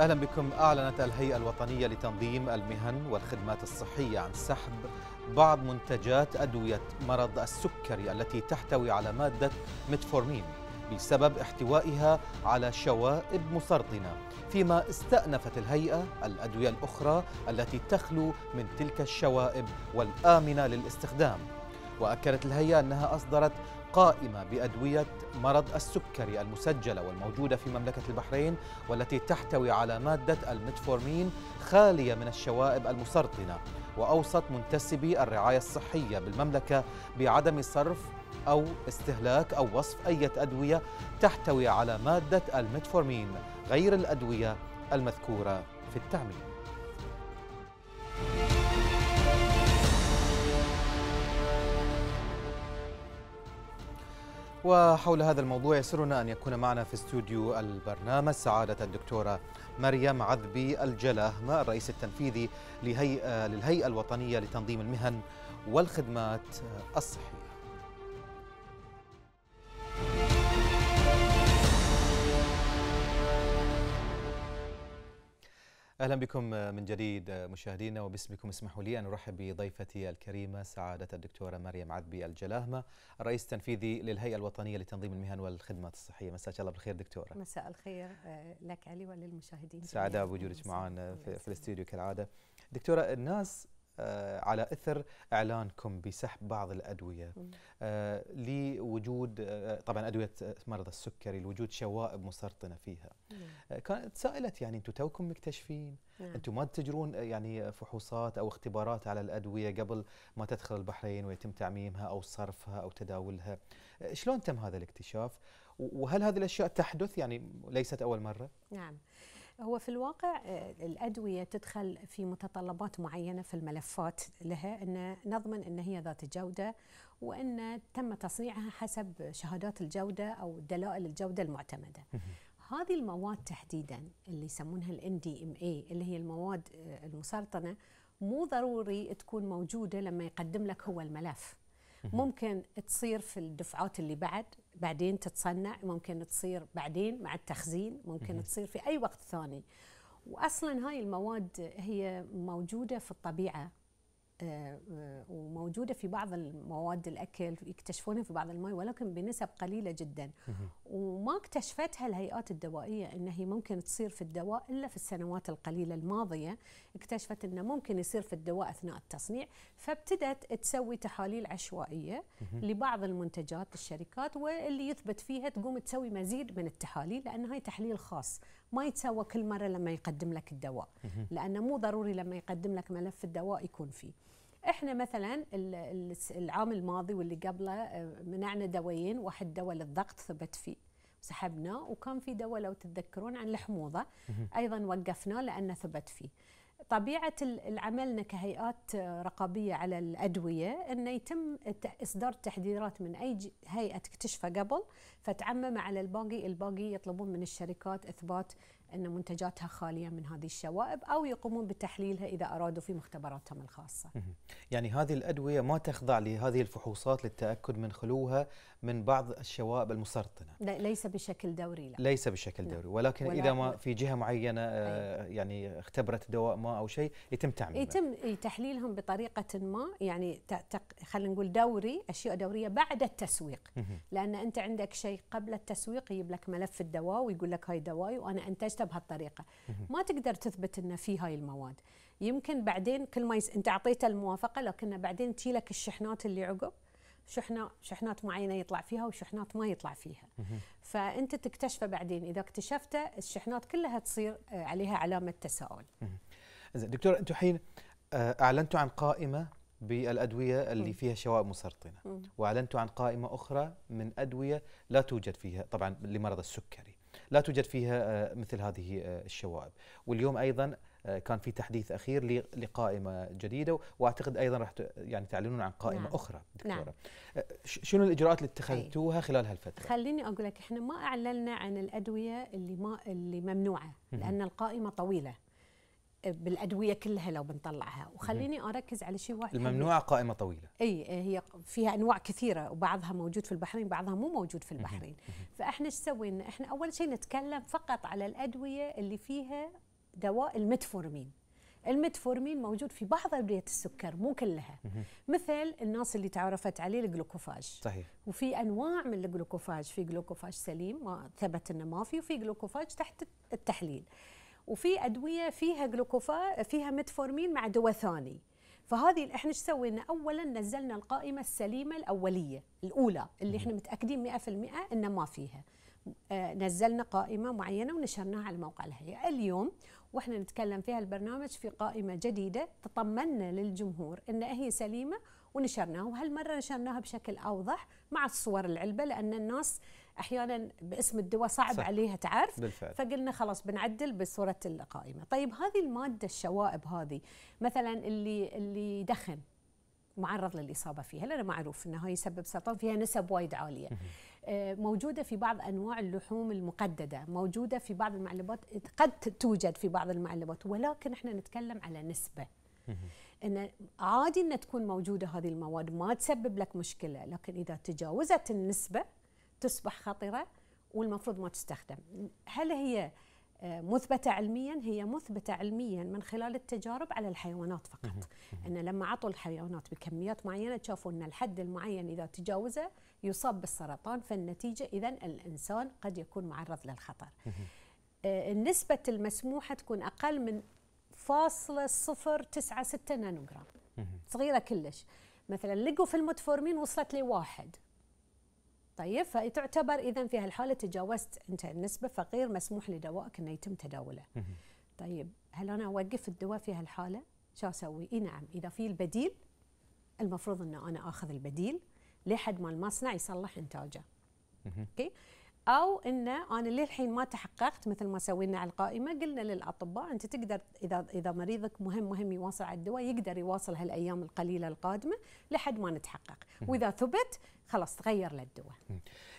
أهلا بكم أعلنت الهيئة الوطنية لتنظيم المهن والخدمات الصحية عن سحب بعض منتجات أدوية مرض السكري التي تحتوي على مادة متفورمين بسبب احتوائها على شوائب مسرطنة فيما استأنفت الهيئة الأدوية الأخرى التي تخلو من تلك الشوائب والآمنة للاستخدام وأكدت الهيئة أنها أصدرت قائمة بأدوية مرض السكري المسجلة والموجودة في مملكة البحرين والتي تحتوي على مادة المتفورمين خالية من الشوائب المسرطنة وأوصت منتسبي الرعاية الصحية بالمملكة بعدم صرف أو استهلاك أو وصف أي أدوية تحتوي على مادة المتفورمين غير الأدوية المذكورة في التعميم وحول هذا الموضوع يسرنا أن يكون معنا في استوديو البرنامج سعادة الدكتورة مريم عذبي الجلهمة الرئيس التنفيذي للهيئة الوطنية لتنظيم المهن والخدمات الصحية اهلا بكم من جديد مشاهدينا وباسمكم اسمحوا لي ان ارحب بضيفتي الكريمه سعاده الدكتوره مريم عذبي الجلاهمه الرئيس التنفيذي للهيئه الوطنيه لتنظيم المهن والخدمات الصحيه مساء الله بالخير دكتوره مساء الخير لك علي وللمشاهدين سعاده بوجودك معنا في, في الاستديو كالعاده دكتوره الناس آه، على اثر اعلانكم بسحب بعض الادويه آه، لوجود آه، طبعا ادويه مرض السكري لوجود شوائب مسرطنه فيها كانت سائلت يعني انتم توكم مكتشفين نعم. انتم ما تجرون يعني فحوصات او اختبارات على الادويه قبل ما تدخل البحرين ويتم تعميمها او صرفها او تداولها شلون تم هذا الاكتشاف وهل هذه الاشياء تحدث يعني ليست اول مره نعم هو في الواقع آه، الأدوية تدخل في متطلبات معينة في الملفات لها أن نضمن أن هي ذات الجودة وأن تم تصنيعها حسب شهادات الجودة أو دلائل الجودة المعتمدة هذه المواد تحديدا اللي يسمونها الـ NDMA اللي هي المواد آه، المسرطنة مو ضروري تكون موجودة لما يقدم لك هو الملف ممكن تصير في الدفعات اللي بعد بعدين تتصنع ممكن تصير بعدين مع التخزين ممكن تصير في أي وقت ثاني وأصلا هاي المواد هي موجودة في الطبيعة آه، آه، وموجوده في بعض المواد الاكل يكتشفونها في بعض الماء ولكن بنسب قليله جدا وما اكتشفتها الهيئات الدوائيه ان هي ممكن تصير في الدواء الا في السنوات القليله الماضيه اكتشفت انه ممكن يصير في الدواء اثناء التصنيع فابتدت تسوي تحاليل عشوائيه لبعض المنتجات الشركات واللي يثبت فيها تقوم تسوي مزيد من التحاليل لان هاي تحليل خاص ما يتسوى كل مره لما يقدم لك الدواء لانه مو ضروري لما يقدم لك ملف الدواء يكون فيه احنا مثلا العام الماضي واللي قبله آه، منعنا دوايين واحد دواء للضغط ثبت فيه سحبناه وكان في دواء لو تتذكرون عن الحموضه ايضا وقفناه لانه ثبت فيه طبيعة عملنا كهيئات آه، رقابية على الأدوية أنه يتم إصدار تحذيرات من أي هيئة تكتشفها قبل فتعمم على الباقي الباقي يطلبون من الشركات إثبات أن منتجاتها خالية من هذه الشوائب أو يقومون بتحليلها إذا أرادوا في مختبراتهم الخاصة يعني هذه الأدوية ما تخضع لهذه الفحوصات للتأكد من خلوها من بعض الشوائب المسرطنه ليس بشكل دوري لا ليس بشكل لا. دوري ولكن ولا اذا ما في جهه معينه آه، أي. يعني اختبرت دواء ما او شيء يتم تعميمه يتم تحليلهم بطريقه ما يعني خلينا نقول دوري اشياء دوريه بعد التسويق لان انت عندك شيء قبل التسويق يجيب لك ملف الدواء ويقول لك هاي دواي وانا انتجته بهالطريقه ما تقدر تثبت انه في هاي المواد يمكن بعدين كل ما يس... انت اعطيته الموافقه لكن بعدين تجي لك الشحنات اللي عقب شحنه شحنات معينه يطلع فيها وشحنات ما يطلع فيها فانت تكتشفه بعدين اذا اكتشفته الشحنات كلها تصير آه، عليها علامه تساؤل زين دكتور انتم الحين آه، اعلنتوا عن قائمه بالادويه اللي فيها شوائب مسرطنه واعلنتوا عن قائمه اخرى من ادويه لا توجد فيها طبعا لمرض السكري لا توجد فيها آه، مثل هذه الشوائب واليوم ايضا كان في تحديث اخير لقائمه جديده واعتقد ايضا راح يعني تعلنون عن قائمه نعم. اخرى دكتوره نعم. شنو الاجراءات اللي اتخذتوها خلال هالفتره خليني اقول لك احنا ما اعلنا عن الادويه اللي ما اللي ممنوعه لان القائمه طويله بالادويه كلها لو بنطلعها وخليني اركز على شيء واحد الممنوعه قائمه طويله اي هي فيها انواع كثيره وبعضها موجود في البحرين بعضها مو موجود في البحرين فاحنا ايش سوينا احنا اول شيء نتكلم فقط على الادويه اللي فيها دواء الميتفورمين الميتفورمين موجود في بعض ابريه السكر مو كلها مثل الناس اللي تعرفت عليه الجلوكوفاج صحيح وفي انواع من الجلوكوفاج في جلوكوفاج سليم ما ثبت انه ما في وفي جلوكوفاج تحت التحليل وفي ادويه فيها جلوكوفا فيها ميتفورمين مع دواء ثاني فهذه احنا ايش سوينا؟ اولا نزلنا القائمه السليمه الاوليه الاولى اللي احنا متاكدين 100% انه ما فيها. آه، نزلنا قائمه معينه ونشرناها على موقع الهيئه. اليوم واحنا نتكلم فيها البرنامج في قائمه جديده تطمنا للجمهور ان هي سليمه ونشرناها وهالمره نشرناها بشكل اوضح مع الصور العلبه لان الناس احيانا باسم الدواء صعب صح. عليها تعرف بالفعل. فقلنا خلاص بنعدل بصوره القائمه طيب هذه الماده الشوائب هذه مثلا اللي اللي يدخن معرض للاصابه فيها لانه معروف انه يسبب سرطان فيها نسب وايد عاليه آه، موجوده في بعض انواع اللحوم المقدده موجوده في بعض المعلبات قد توجد في بعض المعلبات ولكن احنا نتكلم على نسبه ان عادي ان تكون موجوده هذه المواد ما تسبب لك مشكله لكن اذا تجاوزت النسبه تصبح خطره والمفروض ما تستخدم هل هي آه، مثبتة علميا هي مثبتة علميا من خلال التجارب على الحيوانات فقط أن لما عطوا الحيوانات بكميات معينة شافوا أن الحد المعين إذا تجاوزه يصاب بالسرطان فالنتيجة إذا الإنسان قد يكون معرض للخطر آه، النسبة المسموحة تكون أقل من فاصلة صفر تسعة ستة نانوغرام صغيرة كلش مثلا لقوا في المتفورمين وصلت لواحد طيب فتعتبر اذا في هالحاله تجاوزت انت النسبه فغير مسموح لدوائك انه يتم تداوله. طيب هل انا اوقف الدواء في هالحاله؟ شو اسوي؟ اي نعم اذا في البديل المفروض ان انا اخذ البديل لحد ما المصنع يصلح انتاجه اوكي او انه انا للحين ما تحققت مثل ما سوينا على القائمه قلنا للاطباء انت تقدر اذا اذا مريضك مهم مهم يواصل على الدواء يقدر يواصل هالايام القليله القادمه لحد ما نتحقق واذا ثبت خلاص تغير للدواء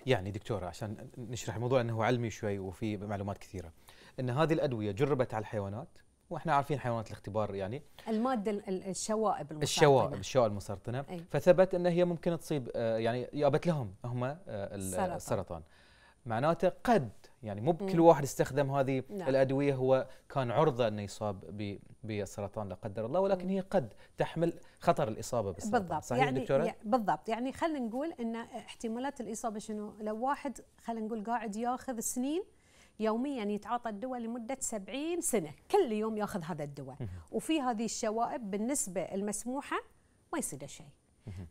يعني دكتوره عشان نشرح الموضوع انه علمي شوي وفي معلومات كثيره ان هذه الادويه جربت على الحيوانات واحنا عارفين حيوانات الاختبار يعني الماده الشوائب المسرطنه الشوائب الشوائب المسرطنه فثبت ان هي ممكن تصيب آه، يعني يابت لهم هم آه، السرطان, السرطان. معناته قد يعني مو بكل واحد استخدم هذه نعم. الادويه هو كان عرضه انه يصاب بالسرطان لا قدر الله ولكن مم. هي قد تحمل خطر الاصابه بالسرطان بالضبط صحيح يعني دكتوره؟ بالضبط يعني خلينا نقول ان احتمالات الاصابه شنو؟ لو واحد خلينا نقول قاعد ياخذ سنين يوميا يتعاطى الدواء لمدة 70 سنة كل يوم ياخذ هذا الدواء وفي هذه الشوائب بالنسبة المسموحة ما يصير شيء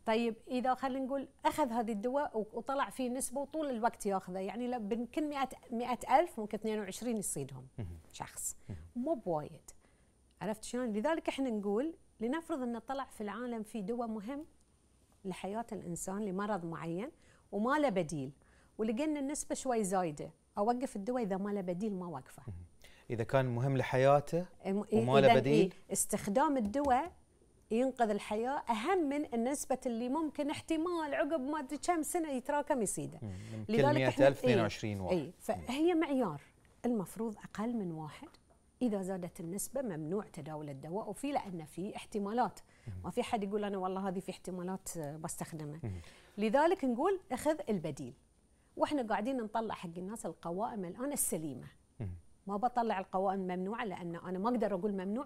طيب اذا خلينا نقول اخذ هذه الدواء وطلع فيه نسبه وطول الوقت ياخذه يعني بين كل 100 100000 ممكن 22 يصيدهم شخص مو بوايد عرفت شلون؟ لذلك احنا نقول لنفرض ان طلع في العالم في دواء مهم لحياه الانسان لمرض معين وما له بديل ولقينا النسبه شوي زايده اوقف الدواء اذا ما له بديل ما وقفه اذا كان مهم لحياته وما له بديل إيه استخدام الدواء ينقذ الحياه اهم من النسبه اللي ممكن احتمال عقب ما ادري كم سنه يتراكم يصيده لذلك 100000 22 واحد اي فهي معيار المفروض اقل من واحد اذا زادت النسبه ممنوع تداول الدواء وفي لان في احتمالات ما في حد يقول انا والله هذه في احتمالات آه، بستخدمه لذلك نقول اخذ البديل واحنا قاعدين نطلع حق الناس القوائم الان السليمه ما بطلع القوائم ممنوعه لان انا ما اقدر اقول ممنوع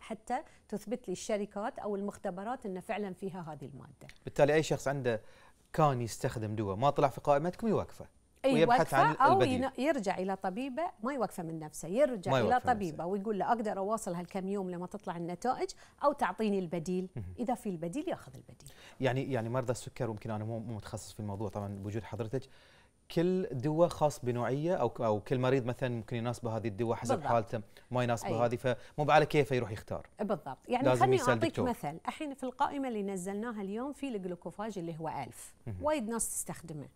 حتى تثبت لي الشركات او المختبرات ان فعلا فيها هذه الماده. بالتالي اي شخص عنده كان يستخدم دواء ما طلع في قائمتكم يوقفه. أي ويبحث عن أو يرجع إلى طبيبة ما يوقفه من نفسه يرجع إلى طبيبة ويقول له أقدر أواصل هالكم يوم لما تطلع النتائج أو تعطيني البديل إذا في البديل يأخذ البديل يعني يعني مرضى السكر ممكن أنا مو متخصص في الموضوع طبعا بوجود حضرتك كل دواء خاص بنوعيه او او كل مريض مثلا ممكن يناسبه هذه الدواء حسب بالضبط. حالته ما يناسبه أيه. هذه فمو على كيفه يروح يختار بالضبط يعني خليني اعطيك دكتور. مثل الحين في القائمه اللي نزلناها اليوم في الجلوكوفاج اللي هو ألف وايد ناس تستخدمه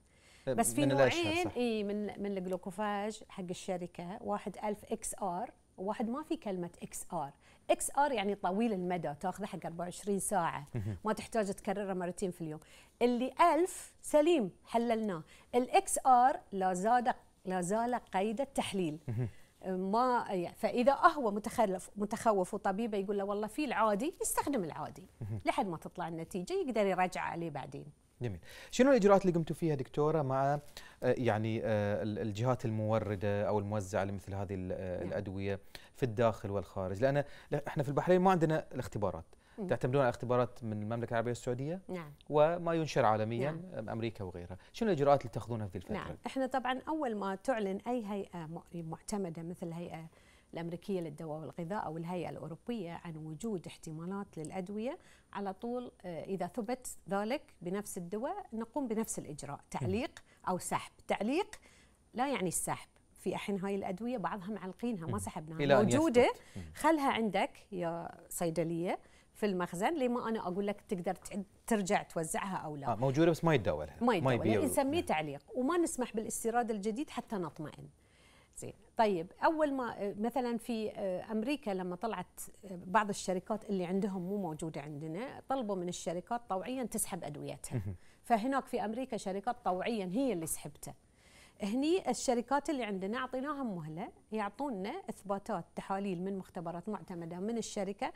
أه، بس في نوعين اي من من الجلوكوفاج حق الشركه واحد ألف اكس ار وواحد ما في كلمه اكس ار اكس ار يعني طويل المدى تاخذه حق 24 ساعه ما تحتاج تكرره مرتين في اليوم اللي ألف سليم حللناه الاكس ار لا زاد لا زال قيد التحليل ما فاذا هو متخلف متخوف وطبيبه يقول له والله في العادي يستخدم العادي لحد ما تطلع النتيجه يقدر يرجع عليه بعدين جميل شنو الاجراءات اللي قمتوا فيها دكتوره مع آه، يعني آه، الجهات المورده او الموزعه لمثل هذه آه، نعم. الادويه في الداخل والخارج لان احنا في البحرين ما عندنا الاختبارات تعتمدون على اختبارات من المملكه العربيه السعوديه نعم وما ينشر عالميا نعم. امريكا وغيرها شنو الاجراءات اللي تاخذونها في الفتره نعم احنا طبعا اول ما تعلن اي هيئه معتمده مثل هيئه الأمريكية للدواء والغذاء أو الهيئة الأوروبية عن وجود احتمالات للأدوية على طول آه، إذا ثبت ذلك بنفس الدواء نقوم بنفس الإجراء تعليق أو سحب تعليق لا يعني السحب في احين هاي الادويه بعضها معلقينها ما سحبناها موجوده خلها عندك يا صيدليه في المخزن لما انا اقول لك تقدر ترجع توزعها او لا آه موجوده بس ما يتداولها ما يتداولها يعني نسميه نعم. تعليق وما نسمح بالاستيراد الجديد حتى نطمئن طيب اول ما مثلا في آه، امريكا لما طلعت آه، بعض الشركات اللي عندهم مو موجوده عندنا طلبوا من الشركات طوعيا تسحب ادويتها فهناك في امريكا شركات طوعيا هي اللي سحبته هني الشركات اللي عندنا اعطيناهم مهله يعطونا اثباتات تحاليل من مختبرات معتمده من الشركه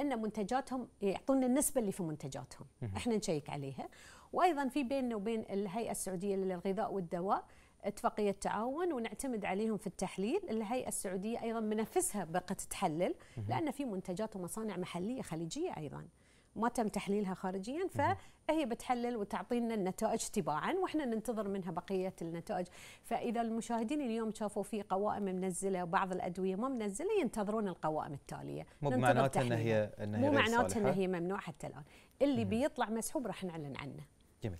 ان منتجاتهم يعطونا النسبه اللي في منتجاتهم احنا نشيك عليها وايضا في بيننا وبين الهيئه السعوديه للغذاء والدواء اتفاقية تعاون ونعتمد عليهم في التحليل الهيئة السعودية أيضا منافسها بقت تحلل لأن في منتجات ومصانع محلية خليجية أيضا ما تم تحليلها خارجيا فهي بتحلل وتعطينا النتائج تباعا واحنا ننتظر منها بقيه النتائج فاذا المشاهدين اليوم شافوا في قوائم منزله وبعض الادويه ما منزله ينتظرون القوائم التاليه مو معناته ان هي ان هي مو معناته ان هي ممنوع حتى الان اللي بيطلع مسحوب راح نعلن عنه جميل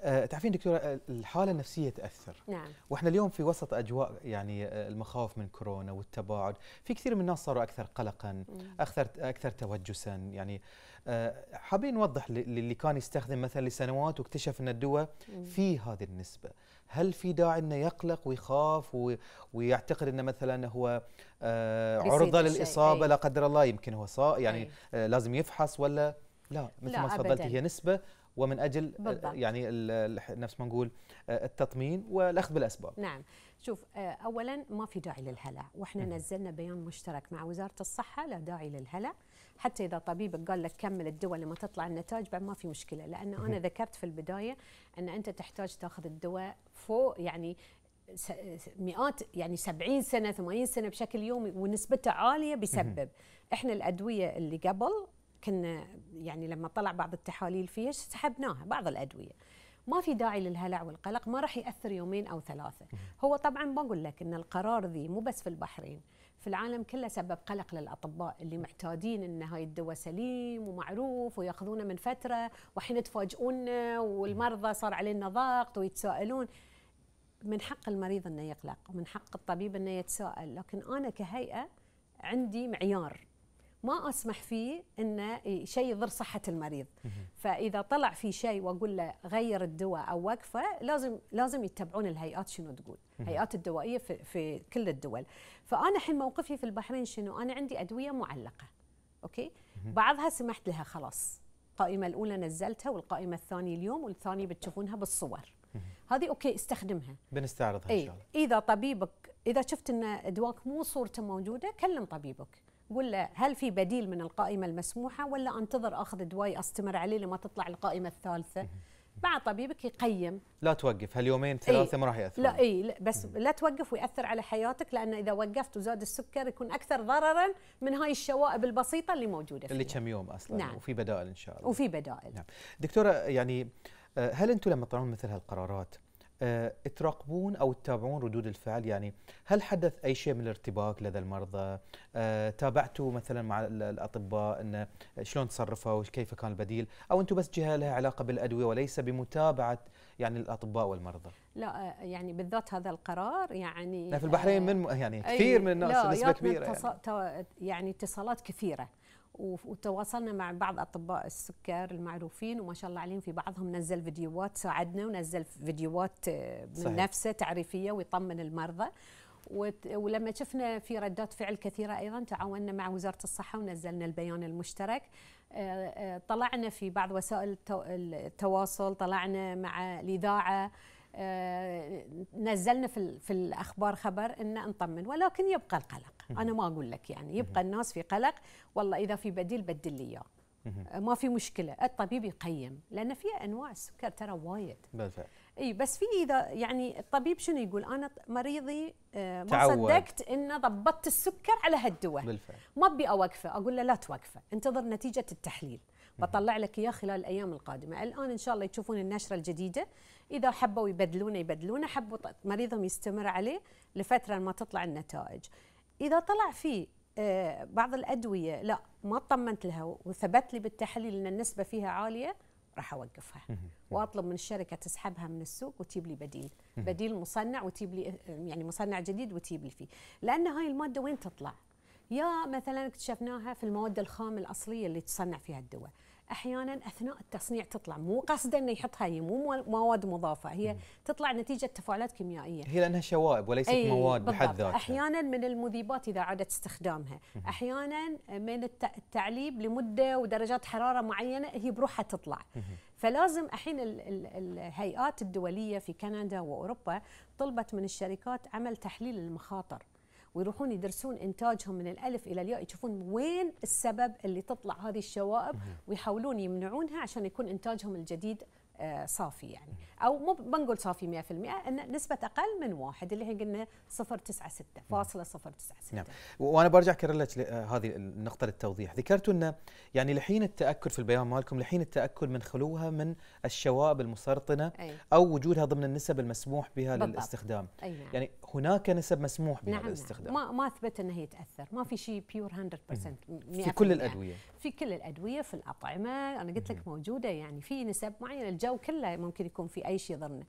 آه، تعرفين دكتورة آه، الحالة النفسية تأثر نعم وإحنا اليوم في وسط أجواء يعني آه، المخاوف من كورونا والتباعد في كثير من الناس صاروا أكثر قلقا أكثر أكثر توجسا يعني حابين نوضح للي كان يستخدم مثلا لسنوات واكتشف أن الدواء في هذه النسبة هل في داعي أنه يقلق ويخاف ويعتقد أنه مثلا هو عرضة للإصابة لا قدر الله يمكن هو صائ يعني أي. لازم يفحص ولا لا مثل ما تفضلتي هي نسبة ومن اجل بالضبط. يعني نفس ما نقول آه، التطمين والاخذ بالاسباب نعم شوف آه، اولا ما في داعي للهلع واحنا نزلنا بيان مشترك مع وزاره الصحه لا داعي للهلع حتى اذا طبيبك قال لك كمل الدواء لما تطلع النتائج بعد ما في مشكله لان انا ذكرت في البدايه ان انت تحتاج تاخذ الدواء فوق يعني مئات يعني 70 سنه 80 سنه بشكل يومي ونسبته عاليه بسبب احنا الادويه اللي قبل كنا يعني لما طلع بعض التحاليل فيها سحبناها بعض الادويه ما في داعي للهلع والقلق ما راح ياثر يومين او ثلاثه هو طبعا بقول لك ان القرار ذي مو بس في البحرين في العالم كله سبب قلق للاطباء اللي معتادين ان هاي الدواء سليم ومعروف وياخذونه من فتره وحين تفاجئونا والمرضى صار علينا ضغط ويتساءلون من حق المريض انه يقلق ومن حق الطبيب انه يتساءل لكن انا كهيئه عندي معيار ما اسمح فيه انه شيء يضر صحه المريض فاذا طلع في شيء واقول له غير الدواء او وقفه لازم لازم يتبعون الهيئات شنو تقول الهيئات الدوائيه في, في كل الدول فانا الحين موقفي في البحرين شنو انا عندي ادويه معلقه اوكي بعضها سمحت لها خلاص القائمه الاولى نزلتها والقائمه الثانيه اليوم والثانيه بتشوفونها بالصور هذه اوكي استخدمها بنستعرضها ان إيه. شاء الله اذا طبيبك اذا شفت ان دواك مو صورته موجوده كلم طبيبك ولا هل في بديل من القائمه المسموحه ولا انتظر اخذ دواي استمر عليه لما تطلع القائمه الثالثه مع طبيبك يقيم لا توقف هاليومين ثلاثه ايه ما راح ياثر لا اي لا بس لا توقف وياثر على حياتك لان اذا وقفت وزاد السكر يكون اكثر ضررا من هاي الشوائب البسيطه اللي موجوده فيها. اللي كم يوم اصلا نعم. وفي بدائل ان شاء الله وفي بدائل نعم دكتوره يعني آه، هل انتم لما تطلعون مثل هالقرارات آه، تراقبون او تتابعون ردود الفعل يعني هل حدث اي شيء من الارتباك لدى المرضى؟ آه، تابعتوا مثلا مع الاطباء ان شلون تصرفوا وكيف كان البديل او انتم بس جهه لها علاقه بالادويه وليس بمتابعه يعني الاطباء والمرضى؟ لا آه، يعني بالذات هذا القرار يعني في البحرين من يعني كثير من الناس نسبه كبيره يعني. يعني اتصالات كثيره وتواصلنا مع بعض اطباء السكر المعروفين وما شاء الله عليهم في بعضهم نزل فيديوهات ساعدنا ونزل فيديوهات آه، من صحيح. نفسه تعريفيه ويطمن المرضى ولما شفنا في ردات فعل كثيره ايضا تعاوننا مع وزاره الصحه ونزلنا البيان المشترك آه، آه، طلعنا في بعض وسائل التواصل طلعنا مع الاذاعه نزلنا في الاخبار خبر ان نطمن ولكن يبقى القلق انا ما اقول لك يعني يبقى الناس في قلق والله اذا في بديل بدل لي اياه آه، ما في مشكله الطبيب يقيم لان في انواع السكر ترى وايد بالفعل اي بس في اذا يعني الطبيب شنو يقول انا مريضي آه، ما تعود. صدقت ان ضبطت السكر على هالدواء بالفعل ما ابي اوقفه اقول له لا توقفه انتظر نتيجه التحليل بطلع لك اياه خلال الايام القادمه الان ان شاء الله تشوفون النشره الجديده اذا حبوا يبدلونه يبدلونه حبوا مريضهم يستمر عليه لفتره ما تطلع النتائج اذا طلع في آه، بعض الادويه لا ما اطمنت لها وثبت لي بالتحليل ان النسبه فيها عاليه راح اوقفها واطلب من الشركه تسحبها من السوق وتجيب لي بديل بديل مصنع وتجيب لي يعني مصنع جديد وتجيب لي فيه لان هاي الماده وين تطلع يا مثلا اكتشفناها في المواد الخام الاصليه اللي تصنع فيها الدواء احيانا اثناء التصنيع تطلع مو قصدا انه يحطها هي مو مواد مضافه هي تطلع نتيجه تفاعلات كيميائيه هي لانها شوائب وليست أي مواد بحد ذاتها احيانا من المذيبات اذا عادت استخدامها احيانا من التعليب لمده ودرجات حراره معينه هي بروحها تطلع فلازم الحين الهيئات الدوليه في كندا واوروبا طلبت من الشركات عمل تحليل المخاطر ويروحون يدرسون انتاجهم من الالف الى الياء يشوفون وين السبب اللي تطلع هذه الشوائب ويحاولون يمنعونها عشان يكون انتاجهم الجديد آه، صافي يعني او مو بنقول صافي 100% ان نسبه اقل من واحد اللي هي قلنا 096 فاصله 096 نعم وانا برجع اكرر لك آه، هذه النقطه للتوضيح ذكرتوا انه يعني لحين التاكد في البيان مالكم لحين التاكد من خلوها من الشوائب المسرطنه أي. او وجودها ضمن النسب المسموح بها بالضبط. للاستخدام أي نعم. يعني هناك نسب مسموح بها نعم, نعم. للاستخدام نعم. ما ما اثبت انها يتاثر ما في شيء بيور 100% في كل الادويه في كل الادويه في الاطعمه انا قلت لك موجوده يعني في نسب معينه الجو كله ممكن يكون في اي شيء ضرنا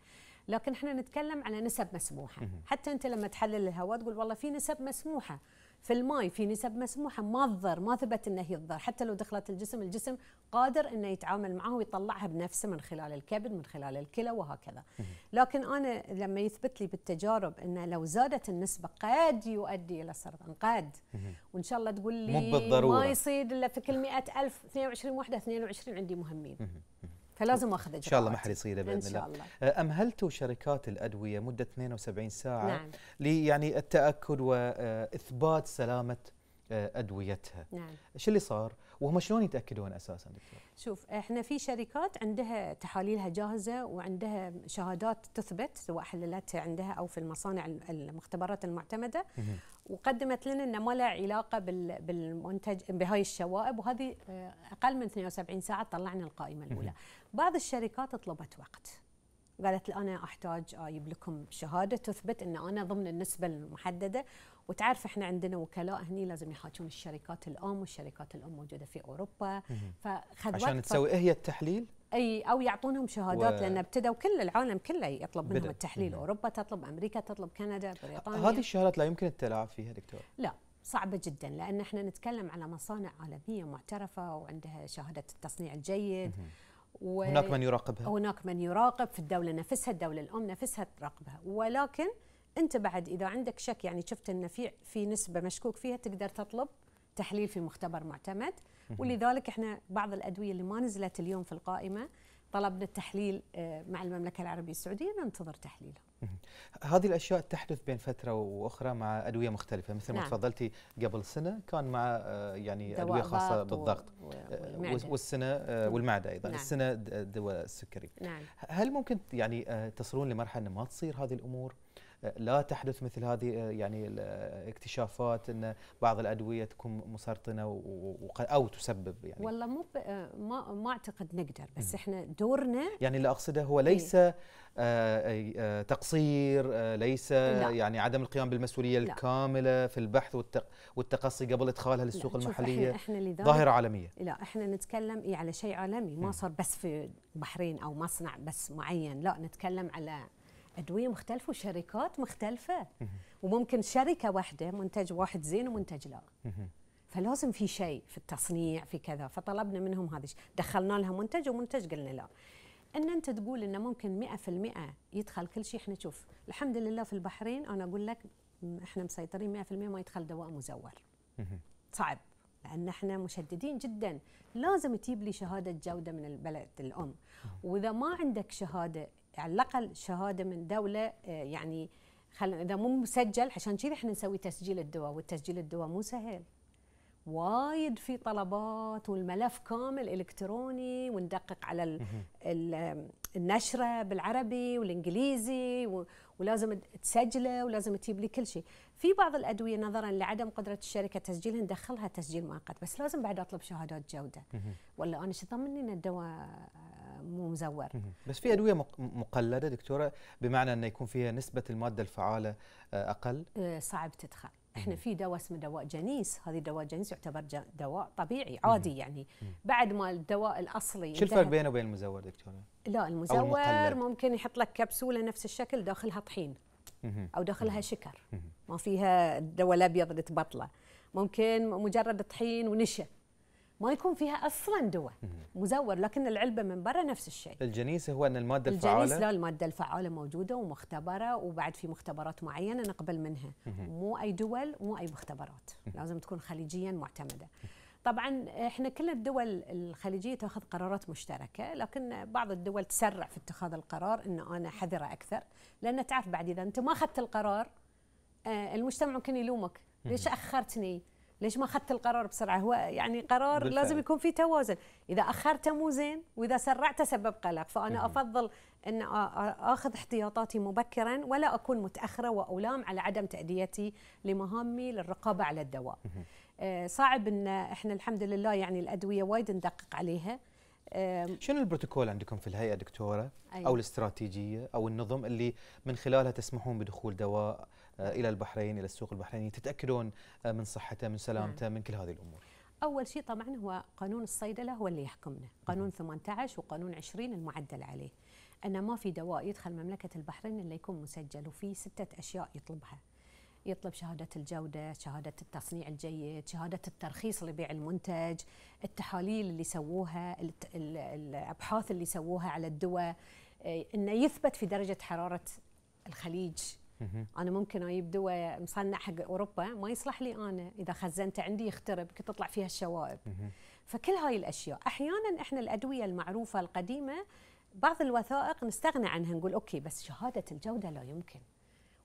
لكن احنا نتكلم على نسب مسموحه حتى انت لما تحلل الهواء تقول والله في نسب مسموحه في الماء في نسب مسموحه ما تضر ما ثبت انها هي تضر حتى لو دخلت الجسم الجسم قادر انه يتعامل معها ويطلعها بنفسه من خلال الكبد من خلال الكلى وهكذا لكن انا لما يثبت لي بالتجارب انه لو زادت النسبه قد يؤدي الى سرطان قد وان شاء الله تقول لي ما يصيد الا في كل 100000 22 وحده 22 عندي مهمين فلازم اخذ اجراءات ان شاء الله ما حد يصير باذن الله. الله أه، امهلتوا شركات الادويه مده 72 ساعه نعم. لي يعني التاكد واثبات أه، سلامه أه، ادويتها نعم شو اللي صار وهم شلون يتاكدون اساسا دكتور شوف احنا في شركات عندها تحاليلها جاهزه وعندها شهادات تثبت سواء حللتها عندها او في المصانع المختبرات المعتمده وقدمت لنا انه ما له علاقه بالمنتج بهاي الشوائب وهذه اقل من 72 ساعه طلعنا القائمه الاولى بعض الشركات طلبت وقت قالت لي انا احتاج اجيب لكم شهاده تثبت ان انا ضمن النسبه المحدده وتعرف احنا عندنا وكلاء هني لازم يحاجون الشركات الام والشركات الام موجوده في اوروبا فخذ عشان تسوي إيه هي التحليل؟ اي او يعطونهم شهادات و... لان ابتدوا كل العالم كله يطلب منهم بدأ. التحليل مم. اوروبا تطلب امريكا تطلب كندا بريطانيا هذه الشهادات لا يمكن التلاعب فيها دكتور لا صعبة جدا لأن احنا نتكلم على مصانع عالمية معترفة وعندها شهادة التصنيع الجيد مم. و... هناك من يراقبها هناك من يراقب في الدولة نفسها الدولة الأم نفسها تراقبها ولكن أنت بعد إذا عندك شك يعني شفت أن في في نسبة مشكوك فيها تقدر تطلب تحليل في مختبر معتمد ولذلك احنا بعض الأدوية اللي ما نزلت اليوم في القائمة طلبنا التحليل آه، مع المملكة العربية السعودية ننتظر تحليلها هذه الاشياء تحدث بين فتره واخرى مع ادويه مختلفه مثل نعم. ما تفضلتي قبل سنه كان مع آه، يعني ادويه خاصه بالضغط و... آه، والسنه آه، والمعده ايضا نعم. السنه دواء السكري نعم. هل ممكن يعني تصلون لمرحله ما تصير هذه الامور لا تحدث مثل هذه آه، يعني الاكتشافات آه، ان بعض الادويه تكون مسرطنه او تسبب يعني والله مو آه، ما ما اعتقد نقدر بس احنا دورنا يعني اللي اقصده هو إيه. ليس تقصير ليس لا. يعني عدم القيام بالمسؤوليه لا. الكامله في البحث والتقصي قبل ادخالها للسوق المحليه إحنا إحنا ظاهره عالميه لا احنا نتكلم يعني على شيء عالمي ما صار بس في البحرين او مصنع بس معين لا نتكلم على ادويه مختلفه وشركات مختلفه وممكن شركه واحده منتج واحد زين ومنتج لا فلازم في شيء في التصنيع في كذا فطلبنا منهم هذا الشيء دخلنا لها منتج ومنتج قلنا لا ان انت تقول انه ممكن 100% يدخل كل شيء احنا شوف الحمد لله في البحرين انا اقول لك احنا مسيطرين 100% ما يدخل دواء مزور صعب لان احنا مشددين جدا لازم تجيب لي شهاده جوده من البلد الام واذا ما عندك شهاده على الاقل شهاده من دوله آه، يعني خلينا اذا مو مسجل عشان كذا احنا نسوي تسجيل الدواء والتسجيل الدواء مو سهل وايد في طلبات والملف كامل الكتروني وندقق على الـ الـ النشره بالعربي والانجليزي ولازم تسجله ولازم تجيب لي كل شيء في بعض الادويه نظرا لعدم قدره الشركه تسجيلها ندخلها تسجيل مؤقت بس لازم بعد اطلب شهادات جوده ولا انا شو ضمني ان الدواء مو مزور بس في ادويه مقلده دكتوره بمعنى انه يكون فيها نسبه الماده الفعاله آه، اقل آه، صعب تدخل احنا في دواء اسمه دواء جنيس هذه دواء جنيس يعتبر دواء طبيعي عادي يعني بعد ما الدواء الاصلي شو الفرق بينه وبين المزور دكتوره لا المزور ممكن يحط لك كبسوله نفس الشكل داخلها طحين او داخلها شكر ما فيها الدواء الابيض اللي تبطله ممكن مجرد طحين ونشا ما يكون فيها اصلا دواء مزور لكن العلبه من برا نفس الشيء الجنيس هو ان الماده الفعاله الجنيس لا الماده الفعاله موجوده ومختبره وبعد في مختبرات معينه نقبل منها مو اي دول مو اي مختبرات لازم تكون خليجيا معتمده طبعا احنا كل الدول الخليجيه تاخذ قرارات مشتركه لكن بعض الدول تسرع في اتخاذ القرار انه انا حذره اكثر لان تعرف بعد اذا انت ما اخذت القرار آه، المجتمع ممكن يلومك ليش اخرتني ليش ما اخذت القرار بسرعه هو يعني قرار بالفعل. لازم يكون في توازن اذا اخرته مو زين واذا سرعته سبب قلق فانا افضل ان اخذ احتياطاتي مبكرا ولا اكون متاخره والام على عدم تاديتي لمهامي للرقابه على الدواء آه صعب ان احنا الحمد لله يعني الادويه وايد ندقق عليها شنو البروتوكول عندكم في الهيئه دكتوره أيوة. او الاستراتيجيه او النظم اللي من خلالها تسمحون بدخول دواء آه، الى البحرين الى السوق البحريني تتاكدون آه، من صحته من سلامته من كل هذه الامور اول شيء طبعا هو قانون الصيدله هو اللي يحكمنا قانون 18 وقانون 20 المعدل عليه ان ما في دواء يدخل مملكه البحرين الا يكون مسجل وفي سته اشياء يطلبها يطلب شهادة الجودة، شهادة التصنيع الجيد، شهادة الترخيص لبيع المنتج، التحاليل اللي سووها، الأبحاث اللي سووها على الدواء، آه، إنه يثبت في درجة حرارة الخليج انا ممكن اجيب دواء مصنع حق اوروبا ما يصلح لي انا اذا خزنته عندي يخترب كنت تطلع فيها الشوائب فكل هاي الاشياء احيانا احنا الادويه المعروفه القديمه بعض الوثائق نستغنى عنها نقول اوكي بس شهاده الجوده لا يمكن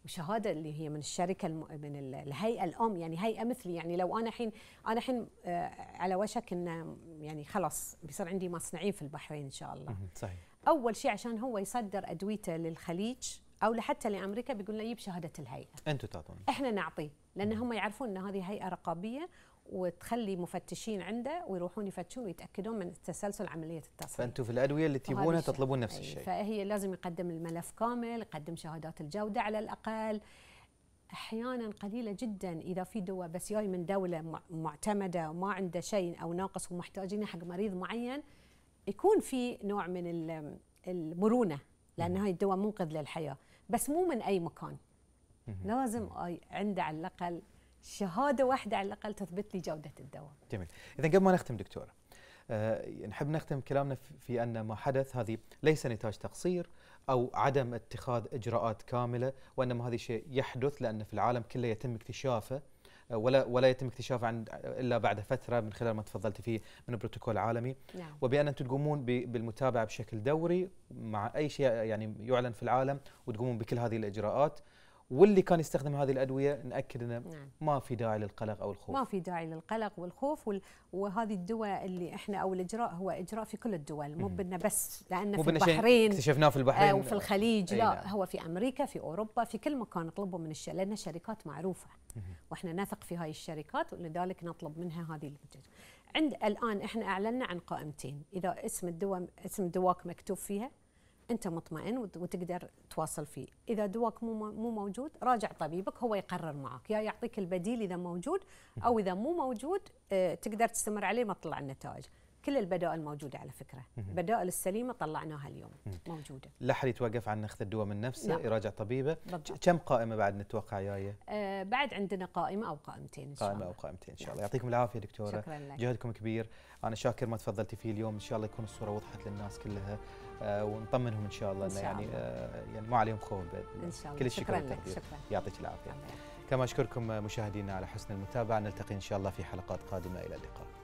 وشهاده اللي هي من الشركه الم... من الهيئه الام يعني هيئه مثلي يعني لو انا الحين انا الحين آه، على وشك ان يعني خلاص بيصير عندي مصنعين في البحرين ان شاء الله صحيح اول شيء عشان هو يصدر ادويته للخليج او حتى لامريكا بيقول له جيب شهاده الهيئه انتم تعطون احنا نعطيه لان هم يعرفون ان هذه هيئه رقابيه وتخلي مفتشين عنده ويروحون يفتشون ويتاكدون من تسلسل عمليه التصنيع. فانتم في الادويه اللي تبونها تطلبون نفس الشيء. فهي لازم يقدم الملف كامل، يقدم شهادات الجوده على الاقل. احيانا قليله جدا اذا في دواء بس جاي من دوله معتمده وما عنده شيء او ناقص ومحتاجينه حق مريض معين يكون في نوع من المرونه لان هاي الدواء منقذ للحياه بس مو من اي مكان لازم عنده على الاقل شهاده واحده على الاقل تثبت لي جوده الدواء جميل اذا قبل ما نختم دكتوره أه نحب نختم كلامنا في ان ما حدث هذه ليس نتاج تقصير او عدم اتخاذ اجراءات كامله وانما هذا شيء يحدث لان في العالم كله يتم اكتشافه ولا ولا يتم اكتشافه عن الا بعد فتره من خلال ما تفضلت فيه من بروتوكول عالمي نعم. وبان انتم تقومون بالمتابعه بشكل دوري مع اي شيء يعني يعلن في العالم وتقومون بكل هذه الاجراءات واللي كان يستخدم هذه الادويه ناكد انه نعم. ما في داعي للقلق او الخوف ما في داعي للقلق والخوف وال... وهذه الدواء اللي احنا او الاجراء هو اجراء في كل الدول مو بدنا بس لان في البحرين اكتشفناه في البحرين آه وفي الخليج لا نعم. هو في امريكا في اوروبا في كل مكان نطلبه من الش... لان شركات معروفه واحنا نثق في هاي الشركات ولذلك نطلب منها هذه الجزء. عند الان احنا اعلنا عن قائمتين اذا اسم الدواء اسم دواك مكتوب فيها انت مطمئن وتقدر تواصل فيه اذا دواك مو مو موجود راجع طبيبك هو يقرر معك يا يعطيك البديل اذا موجود او اذا مو موجود آه، تقدر تستمر عليه ما تطلع النتائج كل البدائل موجوده على فكره البدائل السليمه طلعناها اليوم موجوده لا احد يتوقف عن اخذ الدواء من نفسه نعم. يراجع طبيبه بالضبط. كم قائمه بعد نتوقع جايه آه بعد عندنا قائمه او قائمتين ان شاء الله قائمه او قائمتين ان شاء الله نعم. يعطيكم العافيه دكتوره شكرا لك. جهدكم كبير انا شاكر ما تفضلتي فيه اليوم ان شاء الله يكون الصوره وضحت للناس كلها آه ونطمنهم ان شاء الله إن شاء يعني الله. آه يعني ما عليهم خوف شاء الله كل الشكر شكرا لك شكرا يعطيك العافيه كما اشكركم مشاهدينا على حسن المتابعه نلتقي ان شاء الله في حلقات قادمه الى اللقاء